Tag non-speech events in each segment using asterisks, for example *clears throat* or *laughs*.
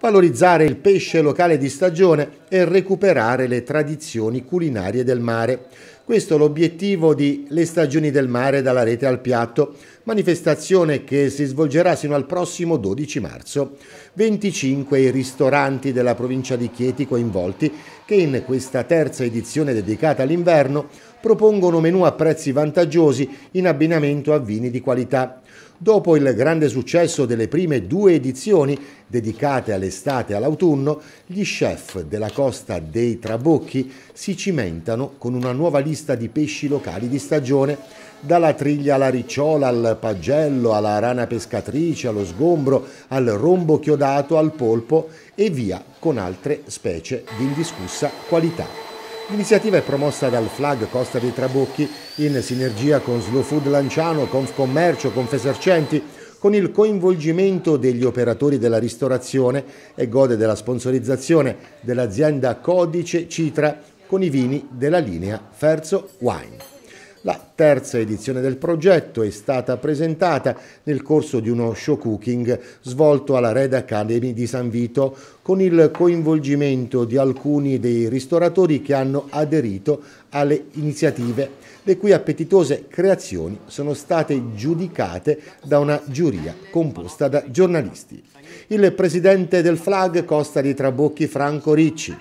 valorizzare il pesce locale di stagione e recuperare le tradizioni culinarie del mare. Questo è l'obiettivo di Le stagioni del mare dalla rete al piatto, manifestazione che si svolgerà sino al prossimo 12 marzo. 25 i ristoranti della provincia di Chieti coinvolti che in questa terza edizione dedicata all'inverno propongono menù a prezzi vantaggiosi in abbinamento a vini di qualità. Dopo il grande successo delle prime due edizioni dedicate all'estate e all'autunno, gli chef della costa dei Trabocchi si cimentano con una nuova lista di pesci locali di stagione, dalla triglia alla ricciola, al pagello, alla rana pescatrice, allo sgombro, al rombo chiodato, al polpo e via con altre specie di indiscussa qualità. L'iniziativa è promossa dal FLAG Costa dei Trabucchi in sinergia con Slow Food Lanciano, Confcommercio, Confesercenti, con il coinvolgimento degli operatori della ristorazione e gode della sponsorizzazione dell'azienda Codice Citra con i vini della linea Ferzo Wine. La terza edizione del progetto è stata presentata nel corso di uno show cooking svolto alla Red Academy di San Vito con il coinvolgimento di alcuni dei ristoratori che hanno aderito alle iniziative, le cui appetitose creazioni sono state giudicate da una giuria composta da giornalisti. Il presidente del FLAG Costa di Trabocchi Franco Ricci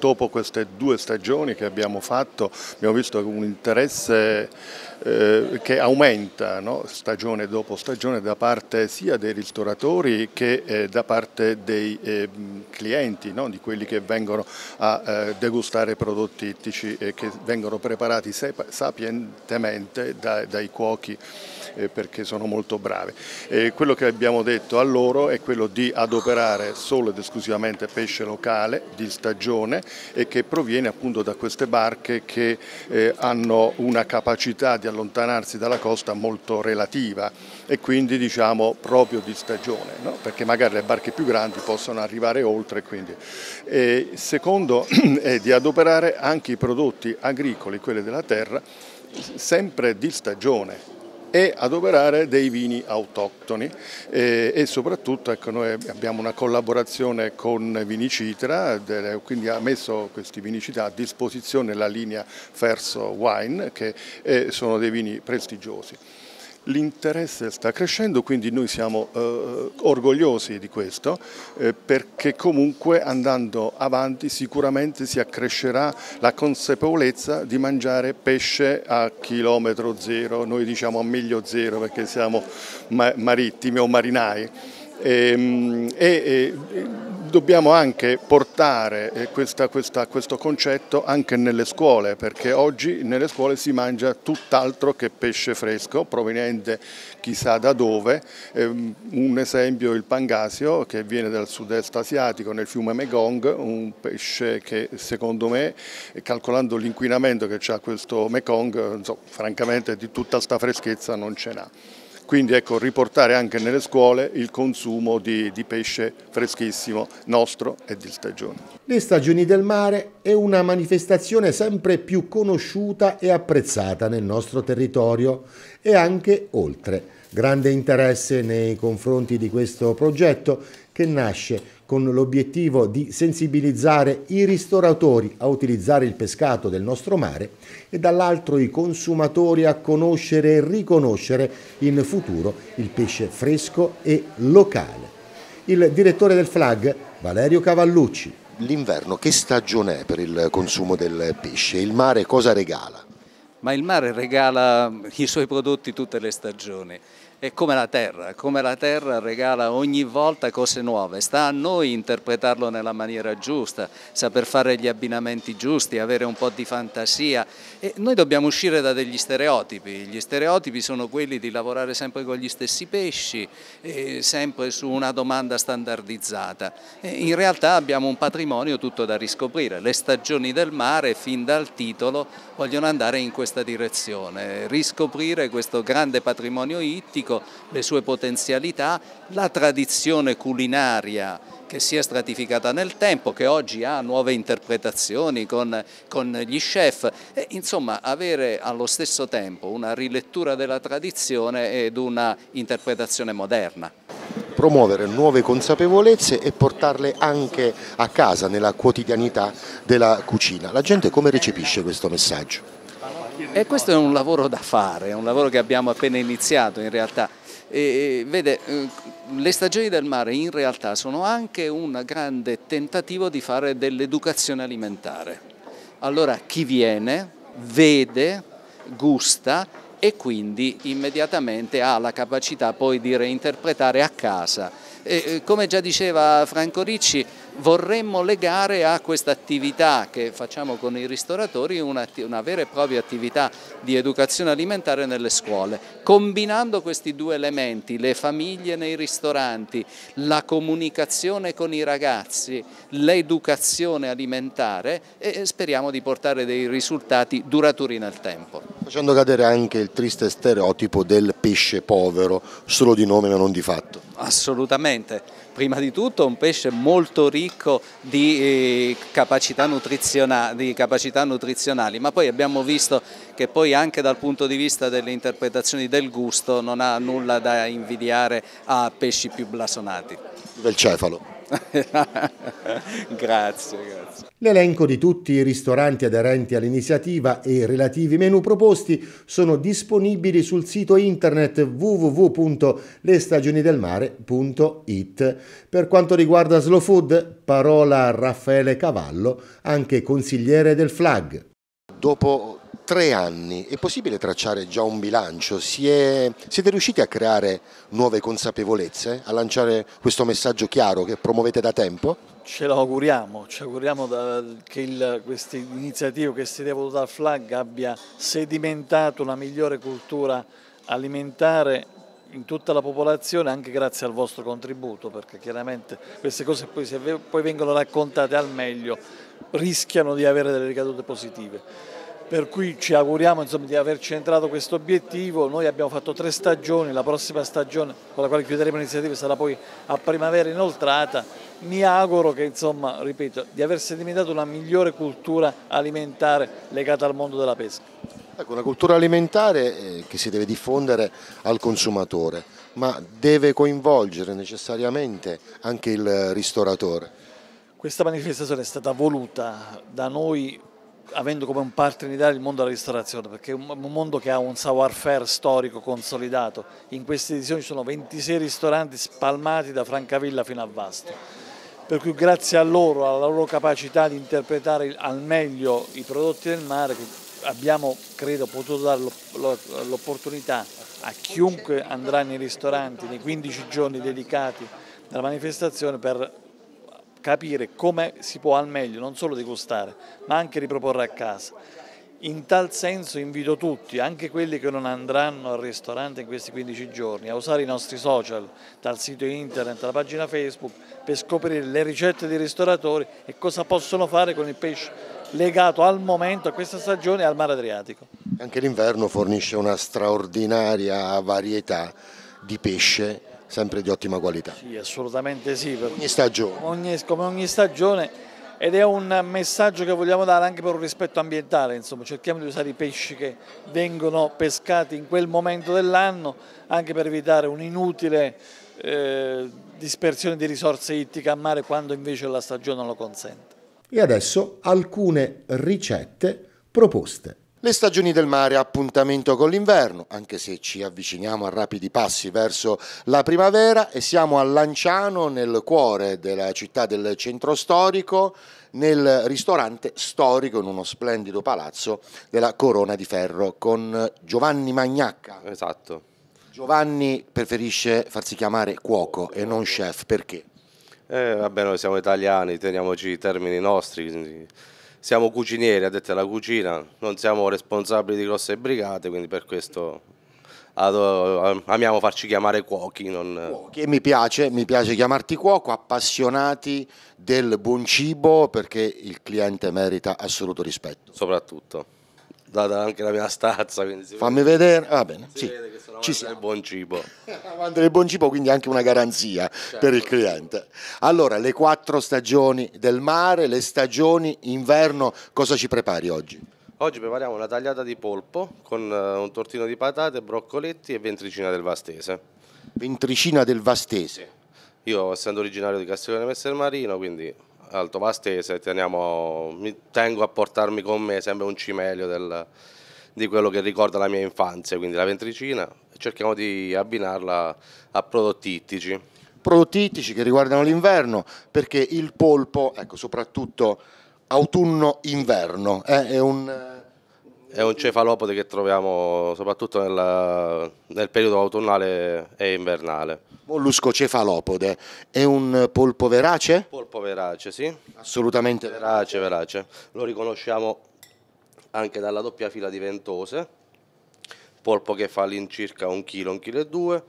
dopo queste due stagioni che abbiamo fatto abbiamo visto un interesse eh, che aumenta no? stagione dopo stagione da parte sia dei ristoratori che eh, da parte dei eh, clienti, no? di quelli che vengono a degustare prodotti ittici che vengono preparati sapientemente dai cuochi perché sono molto bravi. E quello che abbiamo detto a loro è quello di adoperare solo ed esclusivamente pesce locale di stagione e che proviene appunto da queste barche che eh, hanno una capacità di allontanarsi dalla costa molto relativa e quindi diciamo proprio di stagione, no? perché magari le barche più grandi possono arrivare oltre. Quindi. E secondo *clears throat* è di adoperare anche i prodotti agricoli, quelli della terra, sempre di stagione, e adoperare dei vini autoctoni e, e soprattutto ecco, noi abbiamo una collaborazione con Vinicitra, quindi ha messo questi Vinicitra a disposizione la linea Ferso Wine che eh, sono dei vini prestigiosi. L'interesse sta crescendo, quindi noi siamo eh, orgogliosi di questo eh, perché comunque andando avanti sicuramente si accrescerà la consapevolezza di mangiare pesce a chilometro zero, noi diciamo a miglio zero perché siamo marittimi o marinai. Ehm, e, e, e, dobbiamo anche portare eh, questa, questa, questo concetto anche nelle scuole, perché oggi nelle scuole si mangia tutt'altro che pesce fresco, proveniente chissà da dove. Ehm, un esempio il pangasio, che viene dal sud-est asiatico, nel fiume Mekong, un pesce che secondo me, calcolando l'inquinamento che ha questo Mekong, insomma, eh, francamente di tutta sta freschezza non ce n'ha. Quindi ecco, riportare anche nelle scuole il consumo di, di pesce freschissimo nostro e di stagione. Le stagioni del mare è una manifestazione sempre più conosciuta e apprezzata nel nostro territorio e anche oltre. Grande interesse nei confronti di questo progetto che nasce con l'obiettivo di sensibilizzare i ristoratori a utilizzare il pescato del nostro mare e dall'altro i consumatori a conoscere e riconoscere in futuro il pesce fresco e locale. Il direttore del FLAG, Valerio Cavallucci. L'inverno che stagione è per il consumo del pesce? Il mare cosa regala? Ma il mare regala i suoi prodotti tutte le stagioni è come la terra, come la terra regala ogni volta cose nuove, sta a noi interpretarlo nella maniera giusta, saper fare gli abbinamenti giusti, avere un po' di fantasia e noi dobbiamo uscire da degli stereotipi, gli stereotipi sono quelli di lavorare sempre con gli stessi pesci, sempre su una domanda standardizzata, e in realtà abbiamo un patrimonio tutto da riscoprire, le stagioni del mare fin dal titolo vogliono andare in questa direzione, riscoprire questo grande patrimonio ittico Francesco le sue potenzialità, la tradizione culinaria che si è stratificata nel tempo, che oggi ha nuove interpretazioni con, con gli chef. E, insomma, avere allo stesso tempo una rilettura della tradizione ed una interpretazione moderna. Promuovere nuove consapevolezze e portarle anche a casa nella quotidianità della cucina. La gente come recepisce questo messaggio? E questo è un lavoro da fare, è un lavoro che abbiamo appena iniziato in realtà. E, vede, eh, le stagioni del mare in realtà sono anche un grande tentativo di fare dell'educazione alimentare. Allora chi viene vede, gusta e quindi immediatamente ha la capacità poi di reinterpretare a casa e, come già diceva Franco Ricci, vorremmo legare a questa attività che facciamo con i ristoratori una, una, vera e propria attività di educazione alimentare nelle scuole, combinando questi due elementi, le famiglie nei ristoranti, la comunicazione con i ragazzi, l'educazione alimentare e speriamo di portare dei risultati duraturi nel tempo. Facendo cadere anche il triste stereotipo del pesce povero, solo di nome ma non di fatto. Assolutamente, prima di tutto un pesce molto ricco di eh, capacità, di capacità, nutrizionali, ma poi abbiamo visto che poi anche dal punto di vista delle interpretazioni del gusto non ha nulla da invidiare a pesci più blasonati. Del cefalo. *laughs* grazie, grazie. L'elenco di tutti i ristoranti aderenti all'iniziativa e i relativi menu proposti sono disponibili sul sito internet www.lestagioniedelmare.it. Per quanto riguarda Slow Food, parola a Raffaele Cavallo, anche consigliere del FLAG. Dopo tre anni è possibile tracciare già un bilancio? Si è, siete riusciti a creare nuove consapevolezze, a lanciare questo messaggio chiaro che promuovete da tempo? Ce lo auguriamo, ci auguriamo da, che questa iniziativa che si è voluta dal FLAG abbia sedimentato una migliore cultura alimentare in tutta la popolazione anche grazie al vostro contributo perché chiaramente queste cose poi se poi vengono raccontate al meglio rischiano di avere delle ricadute positive per cui ci auguriamo insomma, di aver centrato questo obiettivo. Noi abbiamo fatto tre stagioni, la prossima stagione con la quale chiuderemo l'iniziativa sarà poi a primavera inoltrata. Mi auguro che, insomma, ripeto, di aver sedimentato una migliore cultura alimentare legata al mondo della pesca. Ecco, una cultura alimentare eh, che si deve diffondere al consumatore, ma deve coinvolgere necessariamente anche il ristoratore. Questa manifestazione è stata voluta da noi avendo come un partner in Italia il mondo della ristorazione, perché è un mondo che ha un savoir-faire storico consolidato. In queste edizioni ci sono 26 ristoranti spalmati da Francavilla fino a Vasto. Per cui grazie a loro, alla loro capacità di interpretare al meglio i prodotti del mare, abbiamo, credo, potuto dare l'opportunità a chiunque andrà nei ristoranti nei 15 giorni dedicati alla manifestazione per capire come si può al meglio non solo degustare ma anche riproporre a casa. In tal senso invito tutti, anche quelli che non andranno al ristorante in questi 15 giorni, a usare i nostri social, dal sito internet alla pagina Facebook, per scoprire le ricette dei ristoratori e cosa possono fare con il pesce legato al momento, a questa stagione e al mare Adriatico. Anche l'inverno fornisce una straordinaria varietà di pesce sempre di ottima qualità. Sì, assolutamente sì. Ogni stagione. Ogni, come ogni stagione ed è un messaggio che vogliamo dare anche per un rispetto ambientale, insomma cerchiamo di usare i pesci che vengono pescati in quel momento dell'anno anche per evitare un'inutile eh, dispersione di risorse ittiche a mare quando invece la stagione non lo consente. E adesso alcune ricette proposte le stagioni del mare appuntamento con l'inverno, anche se ci avviciniamo a rapidi passi verso la primavera e siamo a Lanciano, nel cuore della città del centro storico, nel ristorante storico in uno splendido palazzo della Corona di Ferro con Giovanni Magnacca. Esatto. Giovanni preferisce farsi chiamare cuoco e non chef, perché? Eh, vabbè, noi siamo italiani, teniamoci i termini nostri. Quindi siamo cucinieri, ha detto la cucina, non siamo responsabili di grosse brigate, quindi per questo amiamo farci chiamare cuochi. Non... Cuochi, e mi piace, mi piace chiamarti cuoco, appassionati del buon cibo perché il cliente merita assoluto rispetto. Soprattutto data anche la mia stazza. Quindi Fammi vede, vedere, va ah, bene. Si sì. vede che sono Ci del buon cibo. *laughs* Avanti del buon cibo, quindi anche una garanzia certo. per il cliente. Allora, le quattro stagioni del mare, le stagioni inverno, cosa ci prepari oggi? Oggi prepariamo una tagliata di polpo con eh, un tortino di patate, broccoletti e ventricina del Vastese. Ventricina del Vastese? Sì. Io, essendo originario di Castiglione Messer Marino, quindi altovastese, teniamo, tengo a portarmi con me sempre un cimelio del, di quello che ricorda la mia infanzia, quindi la ventricina, e cerchiamo di abbinarla a prodotti ittici. Prodotti ittici che riguardano l'inverno, perché il polpo, ecco, soprattutto autunno-inverno, eh, è un è un cefalopode che troviamo soprattutto nella, nel periodo autunnale e invernale. Mollusco cefalopode, è un polpo verace? Polpo verace, sì. Assolutamente verace, verace. Lo riconosciamo anche dalla doppia fila di ventose, polpo che fa all'incirca un chilo, un chilo e due,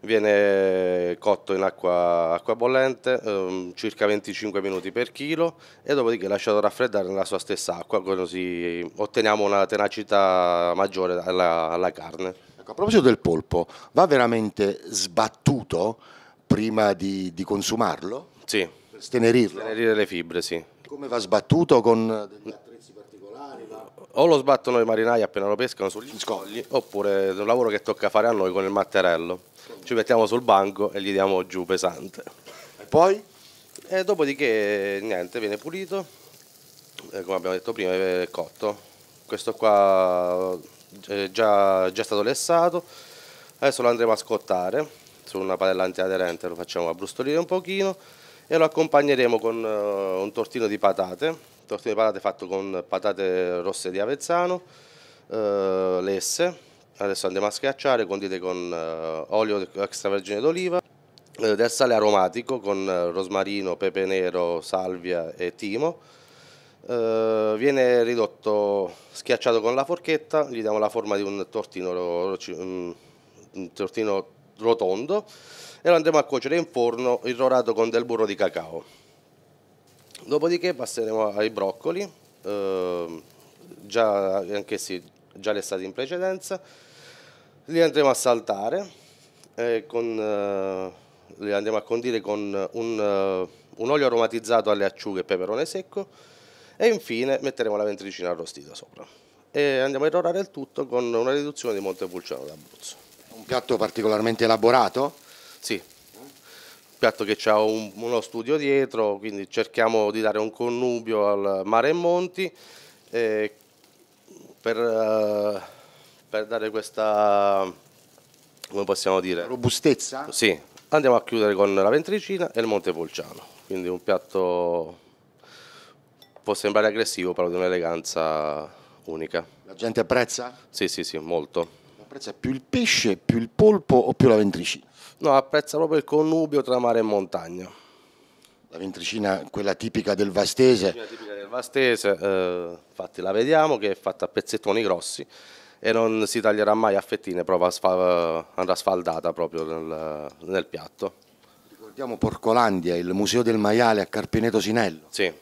viene cotto in acqua, acqua bollente ehm, circa 25 minuti per chilo e dopodiché lasciato raffreddare nella sua stessa acqua così otteniamo una tenacità maggiore alla, alla carne. Ecco, a proposito del polpo, va veramente sbattuto prima di, di consumarlo? Sì. Per stenerirlo? Stenerire le fibre, sì. Come va sbattuto con degli mm. attrezzi particolari? o lo sbattono i marinai appena lo pescano sugli scogli oppure è un lavoro che tocca fare a noi con il matterello ci mettiamo sul banco e gli diamo giù pesante. poi? E dopodiché niente, viene pulito, eh, come abbiamo detto prima, è cotto. Questo qua è eh, già, già stato lessato, adesso lo andremo a scottare su una padella antiaderente, lo facciamo abbrustolire un pochino e lo accompagneremo con uh, un tortino di patate, tortino di patate fatto con patate rosse di Avezzano, uh, lesse, Adesso andiamo a schiacciare, condite con eh, olio extravergine d'oliva, eh, del sale aromatico con eh, rosmarino, pepe nero, salvia e timo. Uh, viene ridotto schiacciato con la forchetta, gli diamo la forma di un tortino, mm, un tortino rotondo e lo andremo a cuocere in forno irrorato con del burro di cacao. Dopodiché passeremo ai broccoli, uh, già anch'essi già lessati in precedenza, li andremo a saltare, e eh, con, eh, li andremo a condire con un, uh, un olio aromatizzato alle acciughe e peperone secco e infine metteremo la ventricina arrostita sopra. E andiamo a irrorare il tutto con una riduzione di Montepulciano d'Abruzzo. Un piatto particolarmente elaborato? Sì, piatto che ha un, uno studio dietro, quindi cerchiamo di dare un connubio al mare e monti eh, per eh, per dare questa, come possiamo dire? Robustezza? Sì, andiamo a chiudere con la ventricina e il montepulciano quindi un piatto può sembrare aggressivo però di un'eleganza unica. La gente apprezza? Sì, sì, sì, molto. Apprezza più il pesce, più il polpo o più la ventricina? No, apprezza proprio il connubio tra mare e montagna. La ventricina, quella tipica del Vastese. La tipica del Vastese, eh, infatti la vediamo che è fatta a pezzettoni grossi e non si taglierà mai a fettine, proprio andrà sfaldata proprio nel, nel piatto. Ricordiamo Porcolandia, il museo del maiale a Carpineto Sinello. Sì,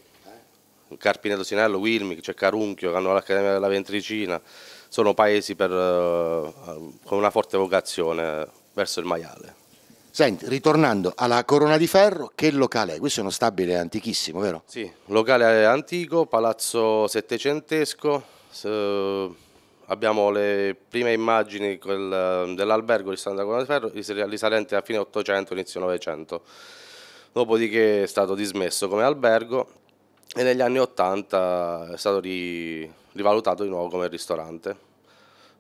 Carpineto Sinello, Wilmic, c'è Carunchio che hanno l'Accademia della Ventricina, sono paesi per, eh, con una forte vocazione verso il maiale. Senti, ritornando alla Corona di Ferro, che locale è? Questo è uno stabile antichissimo, vero? Sì, locale antico, palazzo settecentesco, abbiamo le prime immagini eh, dell'albergo di Santa Colonna di Ferro risalente a fine 800, inizio 900. Dopodiché è stato dismesso come albergo e negli anni 80 è stato rivalutato di nuovo come ristorante.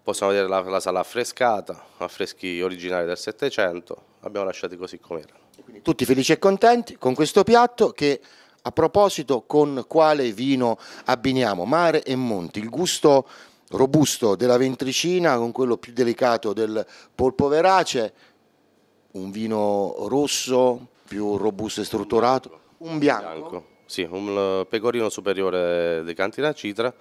Possiamo vedere la, la sala affrescata, affreschi originali del Settecento, abbiamo lasciati così com'era Tutti felici e contenti con questo piatto che a proposito, con quale vino abbiniamo? Mare e monti. Il gusto robusto della ventricina con quello più delicato del polpo verace, un vino rosso più robusto e strutturato, un bianco. bianco. Sì, un eh, pecorino superiore di Cantina Citra,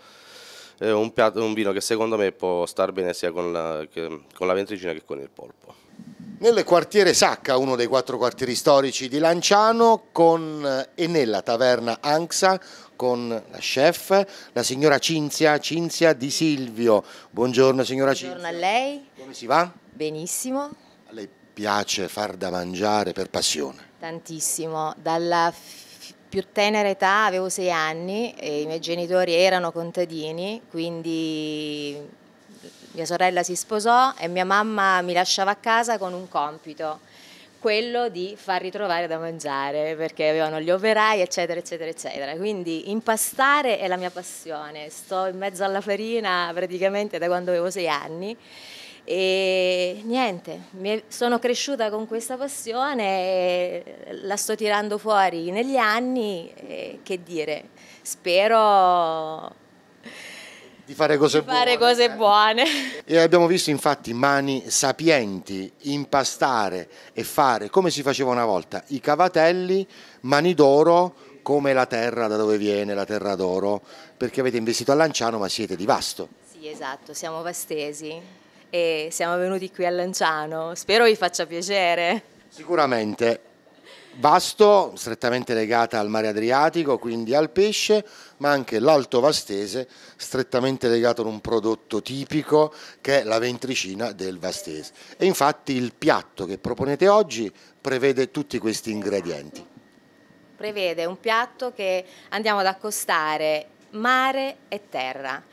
è eh, un, piatto, un vino che secondo me può star bene sia con la, che, con la ventricina che con il polpo. Nel quartiere Sacca, uno dei quattro quartieri storici di Lanciano, con, eh, e nella taverna Anxa, con la chef, la signora Cinzia, Cinzia Di Silvio. Buongiorno signora Cinzia. Buongiorno a lei. Come si va? Benissimo. A lei piace far da mangiare per passione? Tantissimo, dalla più tenera età, avevo sei anni e i miei genitori erano contadini, quindi mia sorella si sposò e mia mamma mi lasciava a casa con un compito quello di far ritrovare da mangiare perché avevano gli operai eccetera eccetera eccetera quindi impastare è la mia passione sto in mezzo alla farina praticamente da quando avevo sei anni e niente sono cresciuta con questa passione la sto tirando fuori negli anni e che dire spero di fare cose, di fare buone. cose eh. buone. E abbiamo visto infatti mani sapienti impastare e fare, come si faceva una volta, i cavatelli, mani d'oro come la terra da dove viene, la terra d'oro, perché avete investito a Lanciano ma siete di Vasto. Sì, esatto, siamo vastesi e siamo venuti qui a Lanciano, spero vi faccia piacere. Sicuramente, Vasto, strettamente legata al mare Adriatico, quindi al pesce, ma anche l'Alto Vastese, strettamente legato ad un prodotto tipico che è la ventricina del Vastese. E infatti il piatto che proponete oggi prevede tutti questi ingredienti. Prevede un piatto che andiamo ad accostare mare e terra.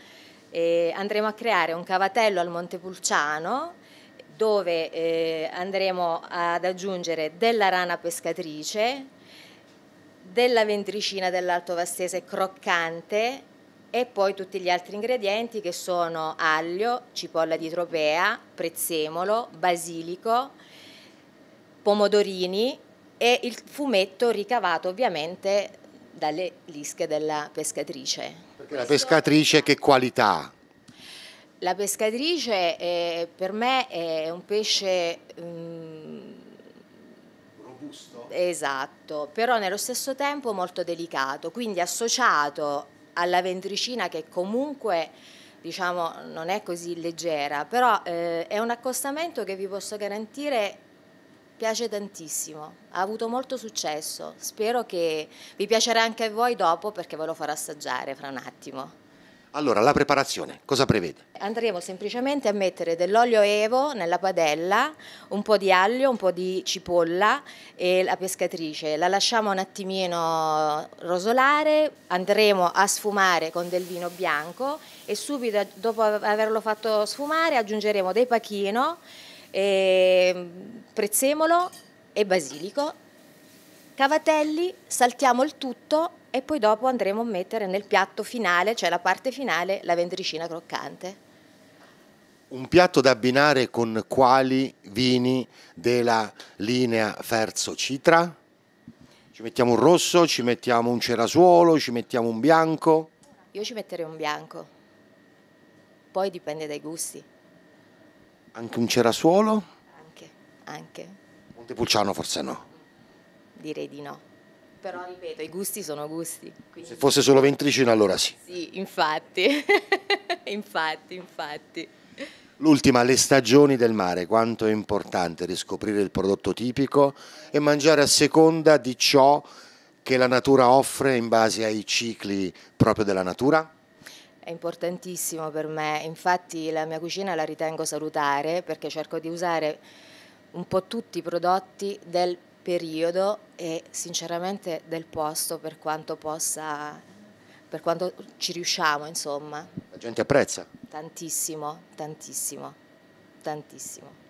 E andremo a creare un cavatello al Montepulciano dove eh, andremo ad aggiungere della rana pescatrice, della ventricina dell'alto vastese croccante e poi tutti gli altri ingredienti che sono aglio, cipolla di tropea, prezzemolo, basilico, pomodorini e il fumetto ricavato ovviamente dalle lische della pescatrice. Perché la pescatrice che qualità? La pescatrice eh, per me è un pesce... Mh, mm, robusto? Esatto, però nello stesso tempo molto delicato, quindi associato alla ventricina che comunque diciamo non è così leggera, però eh, è un accostamento che vi posso garantire piace tantissimo, ha avuto molto successo, spero che vi piacerà anche a voi dopo perché ve lo farò assaggiare fra un attimo. Allora, la preparazione cosa prevede? Andremo semplicemente a mettere dell'olio evo nella padella, un po' di aglio, un po' di cipolla e la pescatrice. La lasciamo un attimino rosolare, andremo a sfumare con del vino bianco e subito dopo averlo fatto sfumare aggiungeremo dei pachino, e ehm, prezzemolo e basilico. Cavatelli, saltiamo il tutto e poi dopo andremo a mettere nel piatto finale, cioè la parte finale, la vendricina croccante. Un piatto da abbinare con quali vini della linea Ferzo Citra? Ci mettiamo un rosso, ci mettiamo un cerasuolo, ci mettiamo un bianco? Io ci metterei un bianco, poi dipende dai gusti. Anche un cerasuolo? Anche, anche. Un Montepulciano forse no. Direi di no. Però ripeto, i gusti sono gusti. Quindi. Se fosse solo ventricino allora sì. Sì, infatti, *laughs* infatti, infatti. L'ultima, le stagioni del mare, quanto è importante riscoprire il prodotto tipico e mangiare a seconda di ciò che la natura offre in base ai cicli proprio della natura? È importantissimo per me, infatti la mia cucina la ritengo salutare perché cerco di usare un po' tutti i prodotti del periodo e sinceramente del posto per quanto possa, per quanto ci riusciamo insomma. La gente apprezza? Tantissimo, tantissimo, tantissimo.